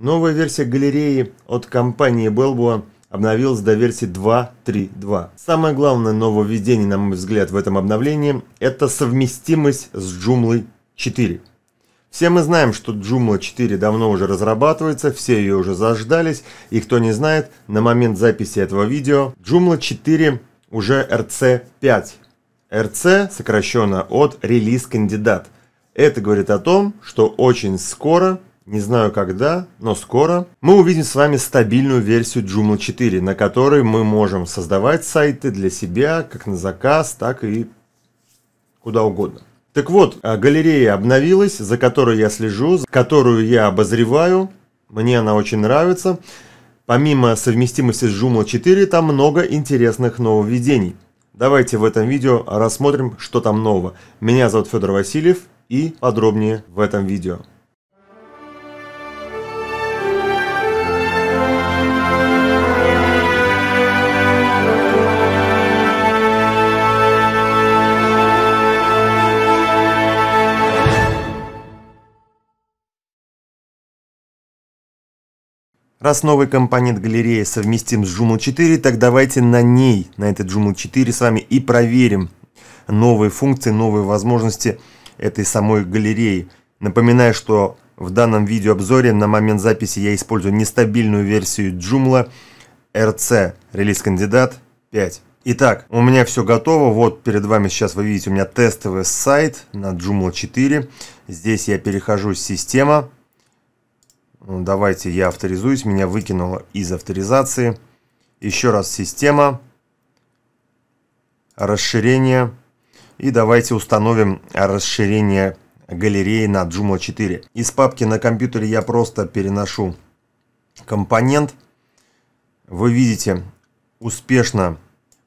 Новая версия галереи от компании Belboa обновилась до версии 2.3.2. Самое главное нововведение, на мой взгляд, в этом обновлении – это совместимость с Joomla 4. Все мы знаем, что Joomla 4 давно уже разрабатывается, все ее уже заждались, и кто не знает, на момент записи этого видео Joomla 4 уже RC5. RC сокращенно от релиз кандидат. Это говорит о том, что очень скоро не знаю когда, но скоро мы увидим с вами стабильную версию Joomla 4, на которой мы можем создавать сайты для себя, как на заказ, так и куда угодно. Так вот, а, галерея обновилась, за которой я слежу, которую я обозреваю. Мне она очень нравится. Помимо совместимости с Joomla 4, там много интересных нововведений. Давайте в этом видео рассмотрим, что там нового. Меня зовут Федор Васильев и подробнее в этом видео. Раз новый компонент галереи совместим с Joomla 4, так давайте на ней, на этой Joomla 4 с вами и проверим новые функции, новые возможности этой самой галереи. Напоминаю, что в данном видеообзоре на момент записи я использую нестабильную версию Joomla RC, релиз кандидат 5. Итак, у меня все готово. Вот перед вами сейчас вы видите у меня тестовый сайт на Joomla 4. Здесь я перехожу с система Давайте я авторизуюсь. Меня выкинуло из авторизации. Еще раз система. Расширение. И давайте установим расширение галереи на Joomla 4. Из папки на компьютере я просто переношу компонент. Вы видите, успешно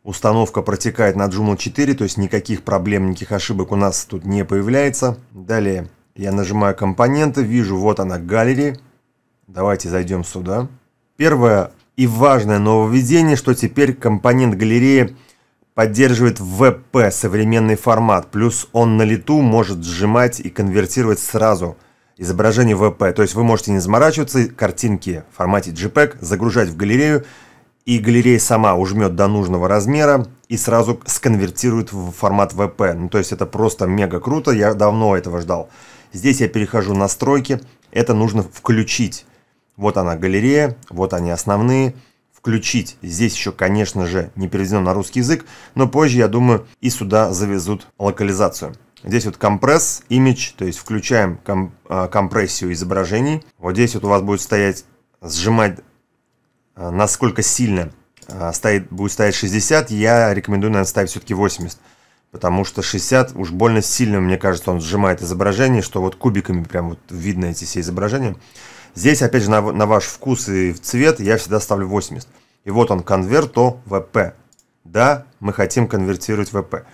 установка протекает на Joomla 4, то есть никаких проблем, никаких ошибок у нас тут не появляется. Далее я нажимаю компоненты, вижу, вот она галерея. Давайте зайдем сюда. Первое и важное нововведение, что теперь компонент галереи поддерживает ВП, современный формат, плюс он на лету может сжимать и конвертировать сразу изображение ВП. То есть вы можете не заморачиваться, картинки в формате JPEG загружать в галерею, и галерея сама ужмет до нужного размера и сразу сконвертирует в формат ВП. Ну, то есть это просто мега круто, я давно этого ждал. Здесь я перехожу на настройки, это нужно включить. Вот она галерея, вот они основные. Включить здесь еще, конечно же, не переведено на русский язык, но позже, я думаю, и сюда завезут локализацию. Здесь вот компресс, image, то есть включаем ком, а, компрессию изображений. Вот здесь вот у вас будет стоять, сжимать, а, насколько сильно а, стоит, будет стоять 60. Я рекомендую, наверное, ставить все-таки 80. Потому что 60 уж больно сильно, мне кажется, он сжимает изображение, что вот кубиками прям вот видно эти все изображения. Здесь, опять же, на, на ваш вкус и в цвет я всегда ставлю 80. И вот он, конверт то ВП. Да, мы хотим конвертировать ВП.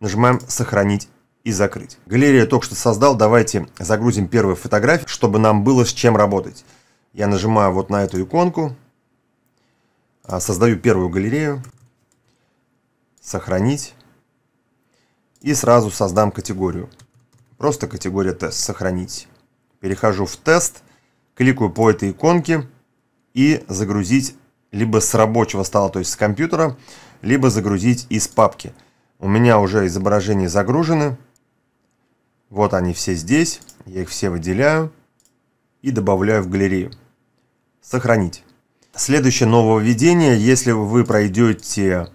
Нажимаем «Сохранить» и «Закрыть». Галерея только что создал. Давайте загрузим первую фотографию, чтобы нам было с чем работать. Я нажимаю вот на эту иконку. А, создаю первую галерею. «Сохранить». И сразу создам категорию. Просто категория «Тест». «Сохранить». Перехожу в «Тест» кликаю по этой иконке и загрузить либо с рабочего стола, то есть с компьютера, либо загрузить из папки. У меня уже изображения загружены. Вот они все здесь. Я их все выделяю и добавляю в галерею. Сохранить. Следующее нововведение, если вы пройдете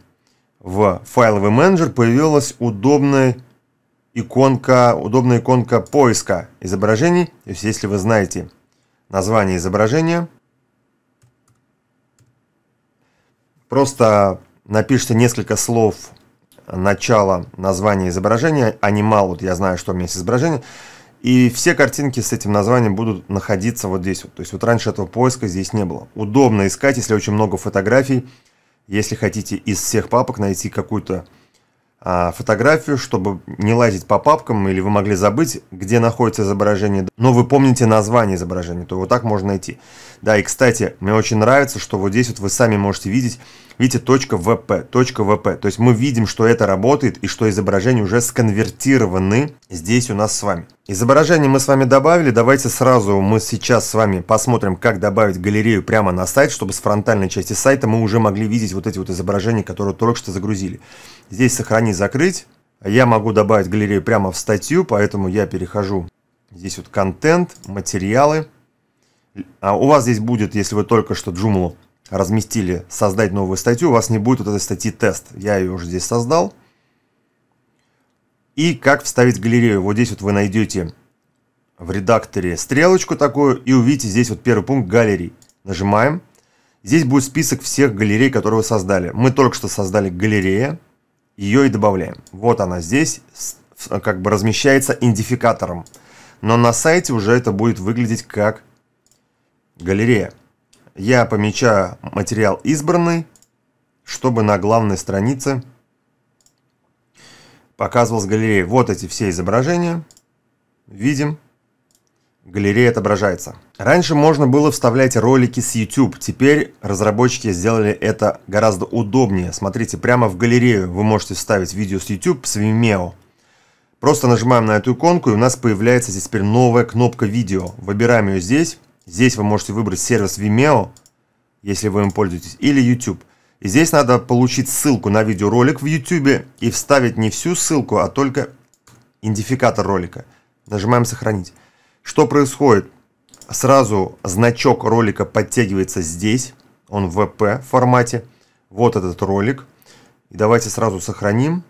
в файловый менеджер, появилась удобная иконка, удобная иконка поиска изображений. То есть, если вы знаете, название изображения. Просто напишите несколько слов начала названия изображения, анимал, вот я знаю, что у меня есть изображение, и все картинки с этим названием будут находиться вот здесь. Вот. То есть вот раньше этого поиска здесь не было. Удобно искать, если очень много фотографий, если хотите из всех папок найти какую-то а, фотографию, чтобы не лазить по папкам, или вы могли забыть, где находится изображение, но вы помните название изображения, то вот так можно найти. Да, и, кстати, мне очень нравится, что вот здесь вот вы сами можете видеть, Видите, точка .vp, точка .vp. То есть мы видим, что это работает и что изображения уже сконвертированы здесь у нас с вами. Изображение мы с вами добавили. Давайте сразу мы сейчас с вами посмотрим, как добавить галерею прямо на сайт, чтобы с фронтальной части сайта мы уже могли видеть вот эти вот изображения, которые только что загрузили. Здесь сохранить, закрыть. Я могу добавить галерею прямо в статью, поэтому я перехожу. Здесь вот контент, материалы. А у вас здесь будет, если вы только что Joomla разместили «Создать новую статью», у вас не будет вот этой статьи «Тест». Я ее уже здесь создал. И как вставить галерею. Вот здесь вот вы найдете в редакторе стрелочку такую и увидите здесь вот первый пункт «Галерей». Нажимаем. Здесь будет список всех галерей, которые вы создали. Мы только что создали галерея, ее и добавляем. Вот она здесь, как бы размещается идентификатором. Но на сайте уже это будет выглядеть как галерея я помечаю материал избранный, чтобы на главной странице показывалась галерея. Вот эти все изображения. Видим. Галерея отображается. Раньше можно было вставлять ролики с YouTube. Теперь разработчики сделали это гораздо удобнее. Смотрите, прямо в галерею вы можете вставить видео с YouTube, с Vimeo. Просто нажимаем на эту иконку, и у нас появляется здесь теперь новая кнопка видео. Выбираем ее здесь. Здесь вы можете выбрать сервис Vimeo, если вы им пользуетесь, или YouTube. И здесь надо получить ссылку на видеоролик в YouTube и вставить не всю ссылку, а только идентификатор ролика. Нажимаем «Сохранить». Что происходит? Сразу значок ролика подтягивается здесь, он в VP формате. Вот этот ролик. И давайте сразу сохраним,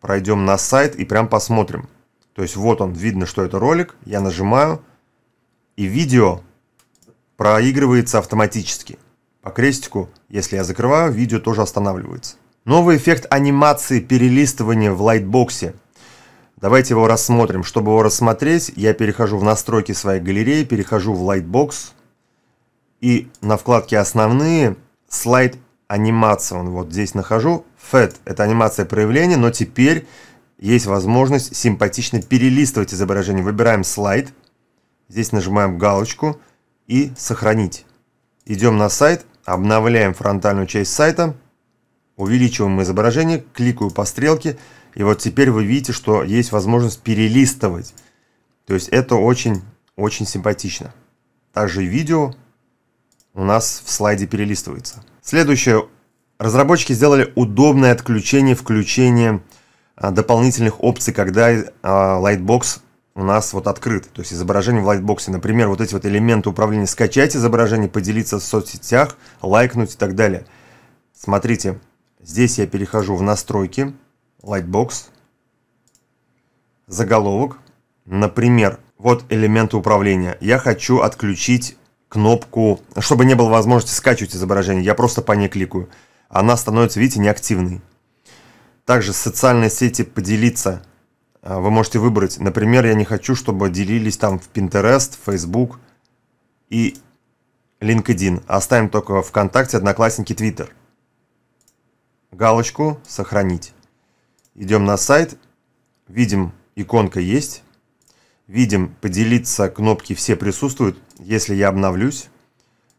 пройдем на сайт и прям посмотрим. То есть вот он, видно, что это ролик. Я нажимаю, и видео проигрывается автоматически. По крестику, если я закрываю, видео тоже останавливается. Новый эффект анимации перелистывания в лайтбоксе. Давайте его рассмотрим. Чтобы его рассмотреть, я перехожу в настройки своей галереи, перехожу в Lightbox и на вкладке «Основные» слайд анимация. Он вот здесь нахожу. FET – это анимация проявления, но теперь есть возможность симпатично перелистывать изображение. Выбираем слайд, здесь нажимаем галочку – и сохранить. Идем на сайт, обновляем фронтальную часть сайта, увеличиваем изображение, кликаю по стрелке, и вот теперь вы видите, что есть возможность перелистывать. То есть это очень-очень симпатично. Также видео у нас в слайде перелистывается. Следующее. Разработчики сделали удобное отключение, включение а, дополнительных опций, когда а, Lightbox у нас вот открыт, то есть изображение в лайтбоксе. Например, вот эти вот элементы управления скачать изображение, поделиться в соцсетях, лайкнуть и так далее. Смотрите, здесь я перехожу в настройки, лайтбокс, заголовок. Например, вот элементы управления. Я хочу отключить кнопку, чтобы не было возможности скачивать изображение, я просто по ней кликаю. Она становится, видите, неактивной. Также социальные сети поделиться – а, вы можете выбрать. Например, я не хочу, чтобы делились там в Pinterest, Facebook и LinkedIn. А оставим только ВКонтакте, Одноклассники, Twitter. Галочку «Сохранить». Идем на сайт. Видим, иконка есть. Видим, поделиться кнопки «Все присутствуют». Если я обновлюсь,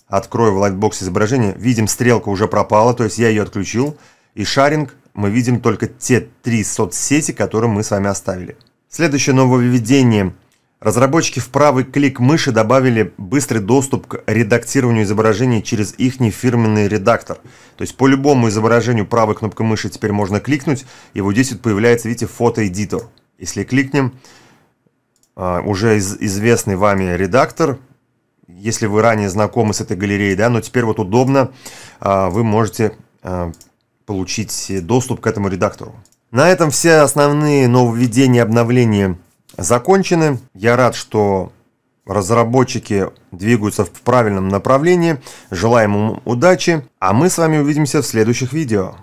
открою в лайтбоксе изображение, видим, стрелка уже пропала, то есть я ее отключил. И шаринг мы видим только те три соцсети, которые мы с вами оставили. Следующее нововведение. Разработчики в правый клик мыши добавили быстрый доступ к редактированию изображений через их фирменный редактор. То есть по любому изображению правой кнопкой мыши теперь можно кликнуть, и вот здесь вот появляется, видите, фотоэдитор. Если кликнем, а, уже известный вами редактор, если вы ранее знакомы с этой галереей, да, но теперь вот удобно, а, вы можете а, получить доступ к этому редактору. На этом все основные нововведения и обновления закончены. Я рад, что разработчики двигаются в правильном направлении. Желаем им удачи, а мы с вами увидимся в следующих видео.